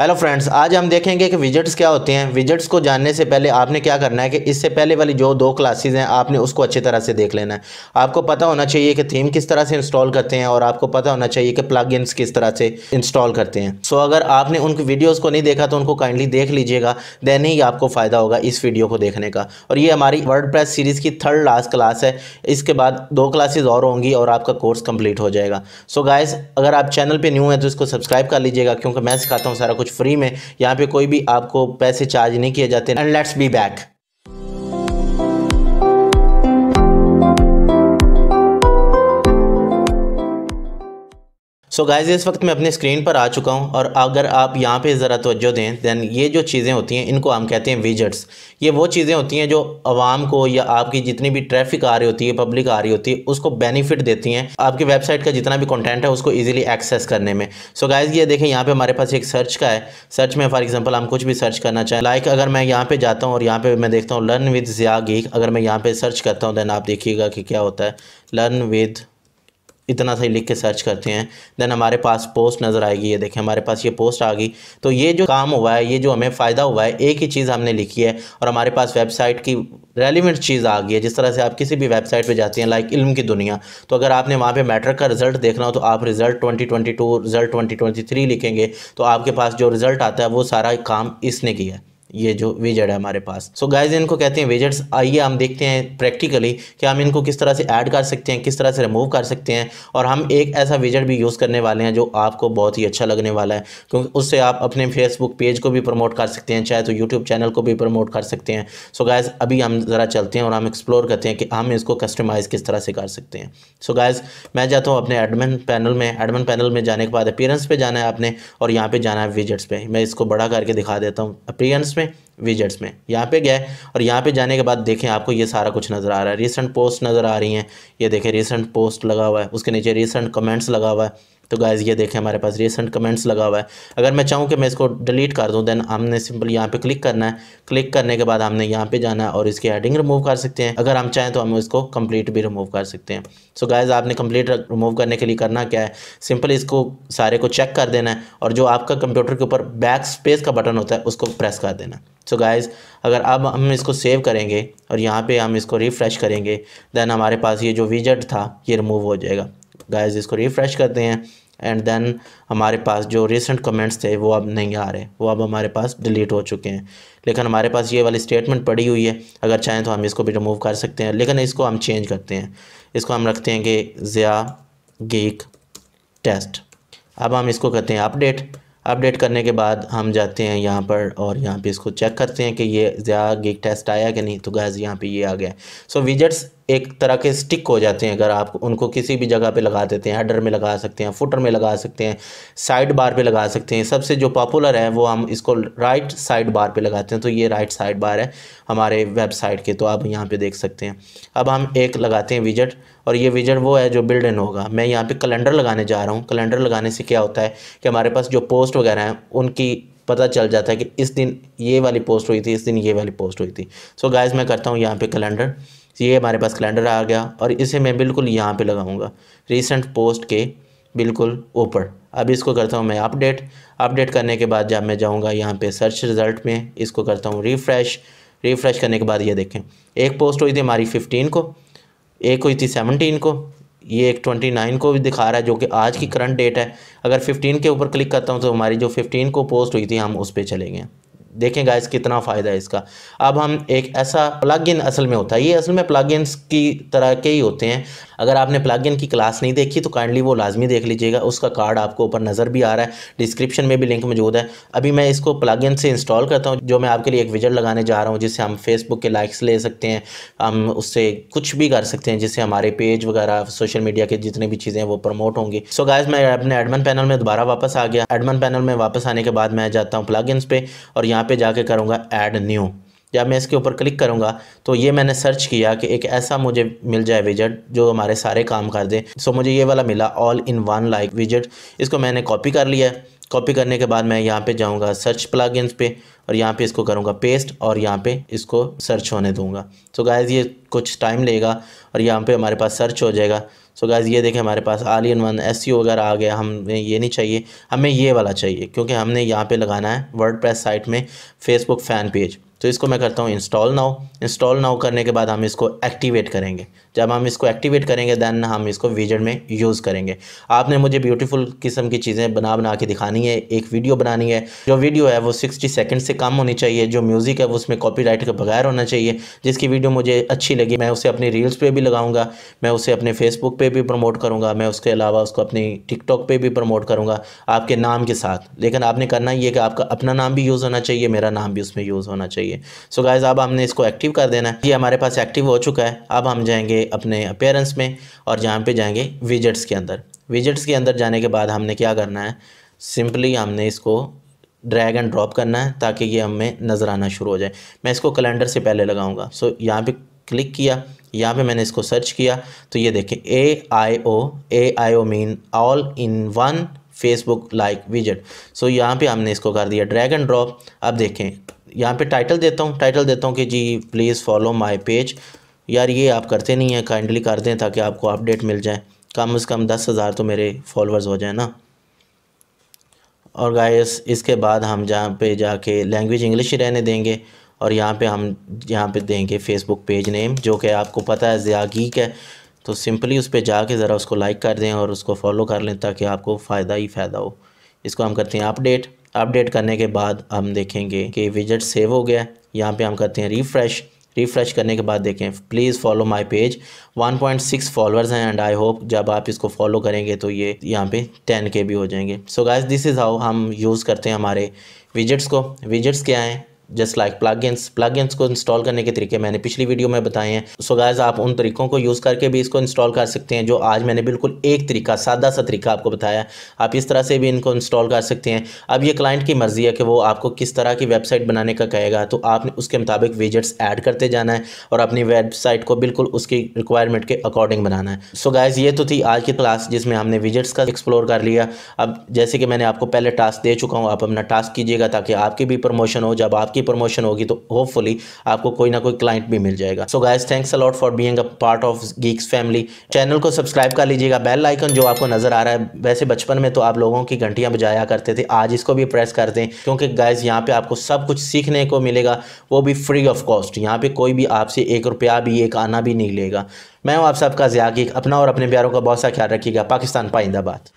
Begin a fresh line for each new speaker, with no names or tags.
hello friends आज हम देखेंगे कि विजिट्स क्या होते हैं विजिट्स को जानने से पहले आपने क्या करना है कि इससे पहले वाली जो दो क्लासेस हैं आपने उसको अच्छी तरह से देख लेना है आपको पता होना चाहिए कि थीम किस तरह से इंस्टॉल करते हैं और आपको पता होना चाहिए कि प्लगइन्स किस तरह से इंस्टॉल करते हैं सो अगर आपने उन वीडियोज़ को नहीं देखा तो उनको काइंडली देख लीजिएगा देन ही आपको फ़ायदा होगा इस वीडियो को देखने का और ये हमारी वर्ल्ड सीरीज़ की थर्ड लास्ट क्लास है इसके बाद दो क्लासेज और होंगी और आपका कोर्स कम्प्लीट हो जाएगा सो गाइज़ अगर आप चैनल पर न्यू हैं तो इसको सब्सक्राइब कर लीजिएगा क्योंकि मैं सिखाता हूँ सारा कुछ कुछ फ्री में यहाँ पे कोई भी आपको पैसे चार्ज नहीं किए जाते and let's be back so so guys इस वक्त मैं अपने स्क्रीन पर आ चुका हूँ और अगर आप यहाँ पे ज़रा तोज्जो दें दैन ये जो चीज़ें होती हैं इनको हम कहते हैं विजट्स ये वो चीज़ें होती हैं जो आवाम को या आपकी जितनी भी ट्रैफिक आ रही होती है पब्लिक आ रही होती है उसको बेनिफिट देती हैं आपकी वेबसाइट का जितना भी कॉन्टेंट है उसको ईजिली एक्सेस करने में सो so गाइज़ ये देखें यहाँ पर हमारे पास एक सर्च का है सर्च में फॉर एग्जाम्पल हम कुछ भी सर्च करना चाहें लाइक like अगर मैं यहाँ पर जाता हूँ और यहाँ पर मैं देखता हूँ लर्न विद ज़िया गीक अगर मैं यहाँ पर सर्च करता हूँ दैन आप देखिएगा कि क्या होता है लर्न विद इतना सही लिख के सर्च करते हैं देन हमारे पास पोस्ट नज़र आएगी ये देखें हमारे पास ये पोस्ट आ गई तो ये जो काम हुआ है ये जो हमें फ़ायदा हुआ है एक ही चीज़ हमने लिखी है और हमारे पास वेबसाइट की रेलिवेंट चीज़ आ गई है जिस तरह से आप किसी भी वेबसाइट पे जाते हैं लाइक इल्म की दुनिया तो अगर आपने वहाँ पे मैट्रिक का रिज़ल्ट देखना हो तो आप रिज़ल्ट 2022 रिज़ल्ट 2023 लिखेंगे तो आपके पास जो रिज़ल्ट आता है वो सारा काम इसने किया है ये जो विजेट है हमारे पास सो so गाइज इनको कहते हैं विजेट्स आइए हम देखते हैं प्रैक्टिकली कि हम इनको किस तरह से ऐड कर सकते हैं किस तरह से रिमूव कर सकते हैं और हम एक ऐसा विजेट भी यूज़ करने वाले हैं जो आपको बहुत ही अच्छा लगने वाला है क्योंकि उससे आप अपने फेसबुक पेज को भी प्रमोट कर सकते हैं चाहे तो यूट्यूब चैनल को भी प्रमोट कर सकते हैं सो so गाइज़ अभी हम ज़रा चलते हैं और हम एक्सप्लोर करते हैं कि हम इसको कस्टमाइज़ किस तरह से कर सकते हैं सो so गाइज़ मैं जाता हूँ अपने एडमिन पैनल में एडमिन पैनल में जाने के बाद अपीयरेंस पर जाना है आपने और यहाँ पर जाना है विजट्स पर मैं इसको बड़ा करके दिखा देता हूँ अपीयरेंस में में विजट्स में यहाँ पे गए और यहाँ पे जाने के बाद देखें आपको ये सारा कुछ नज़र आ रहा है रिसेंट पोस्ट नज़र आ रही हैं ये देखें रिसेंट पोस्ट लगा हुआ है उसके नीचे रिसेंट कमेंट्स लगा हुआ है तो गाइज़ ये देखें हमारे पास रिसेंट कमेंट्स लगा हुआ है अगर मैं चाहूँ कि मैं इसको डिलीट कर दूँ दैन हमने सिंपल यहाँ पे क्लिक करना है क्लिक करने के बाद हमने यहाँ पे जाना है और इसकी हेडिंग रिमूव कर सकते हैं अगर हम चाहें तो हम इसको कम्प्लीट भी रिमूव कर सकते हैं सो so गाइज़ आपने कम्प्लीट रिमूव करने के लिए करना क्या है सिंपल इसको सारे को चेक कर देना है और जो आपका कंप्यूटर के ऊपर बैक स्पेस का बटन होता है उसको प्रेस कर देना सो so गाइज़ अगर अब हम इसको सेव करेंगे और यहाँ पे हम इसको रिफ़्रेश करेंगे दैन हमारे पास ये जो विजट था ये रिमूव हो जाएगा गाइज़ इसको रिफ़्रेश करते हैं एंड देन हमारे पास जो रिसेंट कमेंट्स थे वो अब नहीं आ रहे वो अब हमारे पास डिलीट हो चुके हैं लेकिन हमारे पास ये वाली स्टेटमेंट पड़ी हुई है अगर चाहें तो हम इसको भी रिमूव कर सकते हैं लेकिन इसको हम चेंज करते हैं इसको हम रखते हैं कि ज़िया गीक टेस्ट अब हम इसको कहते हैं अपडेट अपडेट करने के बाद हम जाते हैं यहाँ पर और यहाँ पे इसको चेक करते हैं कि ये ज़्यादा गिग टेस्ट आया कि नहीं तो गैज़ यहाँ पे ये आ गया सो so, विजट्स एक तरह के स्टिक हो जाते हैं अगर आप उनको किसी भी जगह पे लगा देते हैं हेडर में लगा सकते हैं फुटर में लगा सकते हैं साइड बार पे लगा सकते हैं सबसे जो पॉपुलर है वो हम इसको राइट साइड बार पे लगाते हैं तो ये राइट साइड बार है हमारे वेबसाइट के तो आप यहाँ पर देख सकते हैं अब हम एक लगाते हैं विजट और ये विजट वो है जो बिल्ड इन होगा मैं यहाँ पर कैलेंडर लगाने जा रहा हूँ कैलेंडर लगाने से क्या होता है कि हमारे पास जो पोस्ट वगैरह हैं उनकी पता चल जाता है कि इस दिन ये वाली पोस्ट हुई थी इस दिन ये वाली पोस्ट हुई थी सो गाइज मैं करता हूँ यहाँ पर कैलेंडर ये हमारे पास कैलेंडर आ गया और इसे मैं बिल्कुल यहाँ पे लगाऊंगा रिसेंट पोस्ट के बिल्कुल ऊपर अब इसको करता हूँ मैं अपडेट अपडेट करने के बाद जब मैं जाऊँगा यहाँ पे सर्च रिज़ल्ट में इसको करता हूँ रिफ़्रेश रिफ़्रेश करने के बाद ये देखें एक पोस्ट हुई थी हमारी फिफ्टीन को एक हुई थी सेवनटीन को ये एक ट्वेंटी नाइन को भी दिखा रहा है जो कि आज की करंट डेट है अगर फिफ्टीन के ऊपर क्लिक करता हूँ तो हमारी जो फिफ्टीन को पोस्ट हुई थी हम उस पर चले गए देखें गाइस कितना फ़ायदा है इसका अब हम एक ऐसा प्लगइन असल में होता है ये असल में प्लगइन्स की तरह के ही होते हैं अगर आपने प्लगइन की क्लास नहीं देखी तो काइंडली वो लाजमी देख लीजिएगा उसका कार्ड आपको ऊपर नज़र भी आ रहा है डिस्क्रिप्शन में भी लिंक मौजूद है अभी मैं इसको प्लगइन से इंस्टॉल करता हूँ जो मैं आपके लिए एक विजट लगाने जा रहा हूँ जिससे हम फेसबुक के लाइक्स ले सकते हैं हम उससे कुछ भी कर सकते हैं जिससे हमारे पेज वगैरह सोशल मीडिया के जितने भी चीज़ें हैं वो प्रमोट होंगी सो so मैं अपने एडमन पैनल में दोबारा वापस आ गया एडमन पैनल में वापस आने के बाद मैं जाता हूँ प्लगइन्स पे और यहाँ यहाँ पे जाके करूँगा ऐड न्यू जब मैं इसके ऊपर क्लिक करूँगा तो ये मैंने सर्च किया कि एक ऐसा मुझे मिल जाए विजट जो हमारे सारे काम कर दे सो मुझे ये वाला मिला ऑल इन वन लाइक विजट इसको मैंने कॉपी कर लिया कॉपी करने के बाद मैं यहाँ पे जाऊँगा सर्च प्लगइन्स पे और यहाँ पे इसको करूँगा पेस्ट और यहाँ पे इसको सर्च होने दूँगा तो गायज ये कुछ टाइम लेगा और यहाँ पे हमारे पास सर्च हो जाएगा सो गाइज़ ये देखें हमारे पास आलियन वन एस e वगैरह आ गया हमें ये नहीं चाहिए हमें ये वाला चाहिए क्योंकि हमने यहाँ पर लगाना है वर्ड साइट में फेसबुक फ़ैन पेज तो इसको मैं करता हूँ इंस्टॉल नाउ इंस्टॉल नाउ करने के बाद हम इसको एक्टिवेट करेंगे जब हम इसको एक्टिवेट करेंगे दैन हम इसको विजन में यूज़ करेंगे आपने मुझे ब्यूटीफुल किस्म की चीज़ें बना बना के दिखानी है एक वीडियो बनानी है जो वीडियो है वो सिक्सटी सेकेंड से कम होनी चाहिए जो म्यूज़िक है वो उसमें कॉपी के बगैर होना चाहिए जिसकी वीडियो मुझे अच्छी लगी मैं उसे अपनी रील्स पर भी लगाऊंगा मैं उसे अपने फेसबुक पर भी प्रमोट करूँगा मैं उसके अलावा उसको अपनी टिकटॉक पर भी प्रमोट करूँगा आपके नाम के साथ लेकिन आपने करना ये कि आपका अपना नाम भी यूज़ होना चाहिए मेरा नाम भी उसमें यूज़ होना चाहिए चाहिए सो so गाइज़ अब हमने इसको एक्टिव कर देना है ये हमारे पास एक्टिव हो चुका है अब हम जाएंगे अपने अपेयरेंस में और जहाँ पे जाएंगे विजट्स के अंदर विजट्स के अंदर जाने के बाद हमने क्या करना है सिंपली हमने इसको ड्रैग एंड ड्रॉप करना है ताकि ये हमें नज़र आना शुरू हो जाए मैं इसको कैलेंडर से पहले लगाऊंगा सो so, यहाँ पे क्लिक किया यहाँ पे मैंने इसको सर्च किया तो ये देखें A I O A I O mean all in one Facebook like विजट सो यहाँ पे हमने इसको कर दिया ड्रैग एंड ड्रॉप अब देखें यहाँ पे टाइटल देता हूँ टाइटल देता हूँ कि जी प्लीज़ फॉलो माय पेज यार ये आप करते नहीं हैं काइंडली कर दें ताकि आपको अपडेट मिल जाए कम से कम दस हज़ार तो मेरे फॉलोअर्स हो जाए ना और गायस इसके बाद हम जहाँ पे जाके लैंग्वेज इंग्लिश ही रहने देंगे और यहाँ पे हम यहाँ पे देंगे फेसबुक पेज नेम जो कि आपको पता है ज़्यागीक है तो सिंपली उस पर जाके ज़रा उसको लाइक कर दें और उसको फॉलो कर लें ताकि आपको फ़ायदा ही फ़ायदा हो इसको हम करते हैं अपडेट अपडेट करने के बाद हम देखेंगे कि विजट सेव हो गया यहाँ पे हम करते हैं रिफ़्रेश रिफ़्रेश करने के बाद देखें please follow my page 1.6 followers हैं एंड आई होप जब आप इसको फॉलो करेंगे तो ये यहाँ पे 10 के भी हो जाएंगे so guys this is how हम यूज़ करते हैं हमारे विजट्स को विजट्स क्या हैं जस्ट लाइक प्लगइन्स प्लगइन्स को इंस्टॉल करने के तरीके मैंने पिछली वीडियो में बताए हैं सो so आप उन तरीकों को यूज़ करके भी इसको इंस्टॉल कर सकते हैं जो आज मैंने बिल्कुल एक तरीका सादा सा तरीका आपको बताया आप इस तरह से भी इनको इंस्टॉल कर सकते हैं अब ये क्लाइंट की मर्ज़ी है कि वो आपको किस तरह की वेबसाइट बनाने का कहेगा तो आपने उसके मुताबिक विजट्स ऐड करते जाना है और अपनी वेबसाइट को बिल्कुल उसकी रिक्वायरमेंट के अकॉर्डिंग बनाना है सो so गाइज़ ये तो थी आज की क्लास जिसमें हमने विजट्स का एक्सप्लोर कर लिया अब जैसे कि मैंने आपको पहले टास्क दे चुका हूँ आप अपना टास्क कीजिएगा ताकि आपकी भी प्रमोशन हो जब आपकी प्रमोशन होगी तो होपफुली आपको कोई ना कोई क्लाइंट भी मिल जाएगा so guys thanks a lot for being part of geeks family channel को सब्सक्राइब कर लीजिएगा बेल आइकन जो आपको नजर आ रहा है वैसे बचपन में तो आप लोगों की घंटियां बजाया करते थे आज इसको भी प्रेस कर दें क्योंकि गाइज यहाँ पे आपको सब कुछ सीखने को मिलेगा वो भी फ्री ऑफ कॉस्ट यहाँ पे कोई भी आपसे एक रुपया भी एक आना भी नहीं लेगा मैं हूँ आप सबका जियागी अपना और अपने प्यारों का बहुत सा ख्याल रखिएगा पाकिस्तान पाइंदाबाद